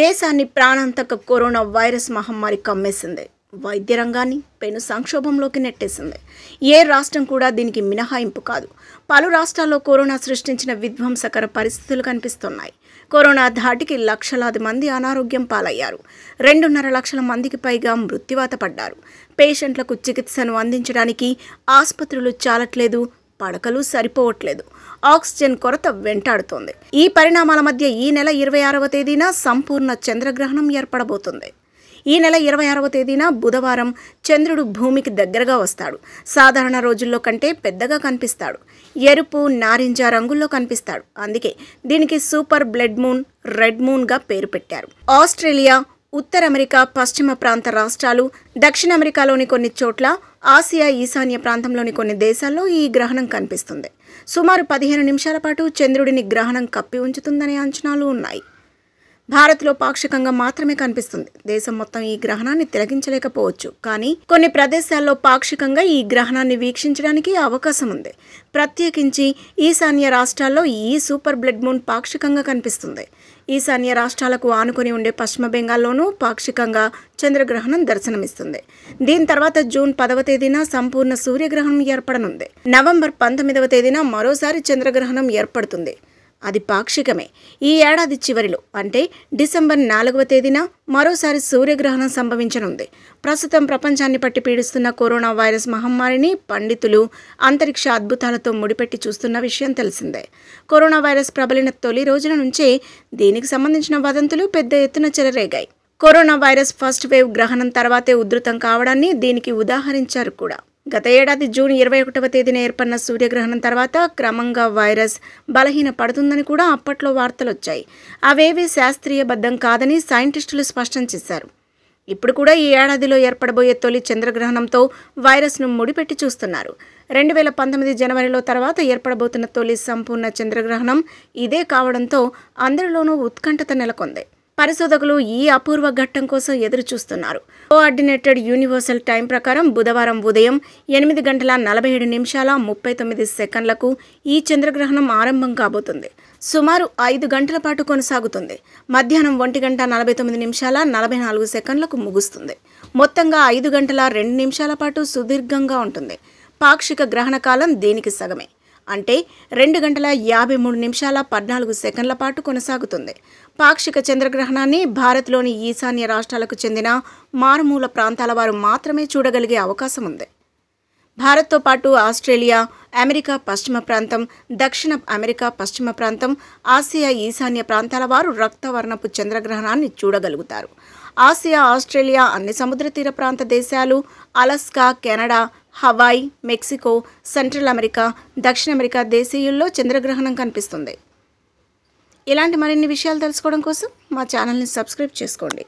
దేశాన్ని ప్రాణాంతక corona virus మహమ్మారి కమ్మేసింది వైద్య రంగాన్ని పెను సంక్షోభంలోకి నెట్టేసింది ఏ రాష్ట్రం కూడా దీనికి మినహాయింపు కాదు పలు రాష్ట్రాల్లో కరోనా సృష్టించిన విధ్వంసకర పరిస్థితులు కనిపిస్తున్నాయి కరోనా ధాటికి లక్షలాది మంది అనారోగ్యం పాలయ్యారు రెండున్నర లక్షల మందికి పైగా మృత్యువాత పడ్డారు పేషెంట్లకు చికిత్సను అందించడానికి ఆసుపత్రులు చాలట్లేదు పడకలు సరిపోవట్లేదు ఆక్సిజన్ కొరత వెంటాడుతోంది ఈ పరిణామాల మధ్య ఈ నెల ఇరవై ఆరవ తేదీన సంపూర్ణ చంద్రగ్రహణం ఏర్పడబోతుంది ఈ నెల ఇరవై ఆరవ తేదీన బుధవారం చంద్రుడు భూమికి దగ్గరగా వస్తాడు సాధారణ రోజుల్లో కంటే పెద్దగా కనిపిస్తాడు ఎరుపు నారింజ రంగుల్లో కనిపిస్తాడు అందుకే దీనికి సూపర్ బ్లడ్ మూన్ రెడ్ మూన్గా పేరు పెట్టారు ఆస్ట్రేలియా ఉత్తర అమెరికా పశ్చిమ ప్రాంత రాష్ట్రాలు దక్షిణ అమెరికాలోని కొన్ని చోట్ల ఆసియా ఈశాన్య ప్రాంతంలోని కొన్ని దేశాల్లో ఈ గ్రహణం కనిపిస్తుంది సుమారు పదిహేను నిమిషాల పాటు చంద్రుడిని గ్రహణం కప్పి ఉంచుతుందనే అంచనాలు ఉన్నాయి భారత్లో పాక్షికంగా మాత్రమే కనిపిస్తుంది దేశం మొత్తం ఈ గ్రహణాన్ని తిలగించలేకపోవచ్చు కానీ కొన్ని ప్రదేశాల్లో పాక్షికంగా ఈ గ్రహణాన్ని వీక్షించడానికి అవకాశం ఉంది ప్రత్యేకించి ఈశాన్య రాష్ట్రాల్లో ఈ సూపర్ బ్లడ్ మూన్ పాక్షికంగా కనిపిస్తుంది ఈశాన్య రాష్ట్రాలకు ఆనుకుని ఉండే పశ్చిమ బెంగాల్లోనూ పాక్షికంగా చంద్రగ్రహణం దర్శనమిస్తుంది దీని తర్వాత జూన్ పదవ తేదీన సంపూర్ణ సూర్యగ్రహణం ఏర్పడనుంది నవంబర్ పంతొమ్మిదవ తేదీన మరోసారి చంద్రగ్రహణం ఏర్పడుతుంది అది పాక్షికమే ఈ ఏడాది చివరిలో అంటే డిసెంబర్ నాలుగవ తేదీన మరోసారి సూర్యగ్రహణం సంభవించనుంది ప్రస్తుతం ప్రపంచాన్ని పట్టి పీడిస్తున్న కరోనా వైరస్ మహమ్మారిని పండితులు అంతరిక్ష అద్భుతాలతో ముడిపెట్టి చూస్తున్న విషయం తెలిసిందే కరోనా వైరస్ ప్రబలిన తొలి రోజుల నుంచే దీనికి సంబంధించిన వదంతులు పెద్ద ఎత్తున చెలరేగాయి కరోనా వైరస్ ఫస్ట్ వేవ్ గ్రహణం తర్వాతే ఉధృతం కావడాన్ని దీనికి ఉదాహరించారు కూడా గత ఏడాది జూన్ ఇరవై ఒకటవ తేదీన ఏర్పడిన సూర్యగ్రహణం తర్వాత క్రమంగా వైరస్ బలహీన పడుతుందని కూడా అప్పట్లో వార్తలు వచ్చాయి అవేవి శాస్త్రీయబద్ధం కాదని సైంటిస్టులు స్పష్టం చేశారు ఇప్పుడు కూడా ఈ ఏడాదిలో ఏర్పడబోయే తొలి చంద్రగ్రహణంతో వైరస్ను ముడిపెట్టి చూస్తున్నారు రెండు వేల పంతొమ్మిది జనవరిలో తర్వాత ఏర్పడబోతున్న తొలి సంపూర్ణ చంద్రగ్రహణం ఇదే కావడంతో అందరిలోనూ ఉత్కంఠత నెలకొంది పరిశోధకులు ఈ అపూర్వ ఘట్టం కోసం ఎదురు చూస్తున్నారు కోఆర్డినేటెడ్ యూనివర్సల్ టైం ప్రకారం బుధవారం ఉదయం ఎనిమిది గంటల నలభై ఏడు నిమిషాల ముప్పై తొమ్మిది సెకండ్లకు ఈ చంద్రగ్రహణం ఆరంభం కాబోతుంది సుమారు ఐదు గంటల పాటు కొనసాగుతుంది మధ్యాహ్నం ఒంటి గంట నలభై తొమ్మిది నిమిషాల నలభై నాలుగు సెకండ్లకు ముగుస్తుంది మొత్తంగా ఐదు గంటల రెండు నిమిషాల పాటు సుదీర్ఘంగా ఉంటుంది పాక్షిక గ్రహణ కాలం దీనికి సగమే అంటే రెండు గంటల యాభై మూడు నిమిషాల పద్నాలుగు సెకండ్ల పాటు కొనసాగుతుంది పాక్షిక చంద్రగ్రహణాన్ని భారత్లోని ఈశాన్య రాష్ట్రాలకు చెందిన మారుమూల ప్రాంతాల వారు మాత్రమే చూడగలిగే అవకాశం ఉంది భారత్తో పాటు ఆస్ట్రేలియా అమెరికా పశ్చిమ ప్రాంతం దక్షిణ అమెరికా పశ్చిమ ప్రాంతం ఆసియా ఈశాన్య ప్రాంతాల వారు రక్తవర్ణపు చంద్రగ్రహణాన్ని చూడగలుగుతారు ఆసియా ఆస్ట్రేలియా అన్ని సముద్ర తీర ప్రాంత దేశాలు Alaska Canada Hawaii Mexico central America దక్షిణ అమెరికా దేశీయుల్లో చంద్రగ్రహణం కనిపిస్తుంది ఇలాంటి మరిన్ని విషయాలు తెలుసుకోవడం కోసం మా ఛానల్ని సబ్స్క్రైబ్ చేసుకోండి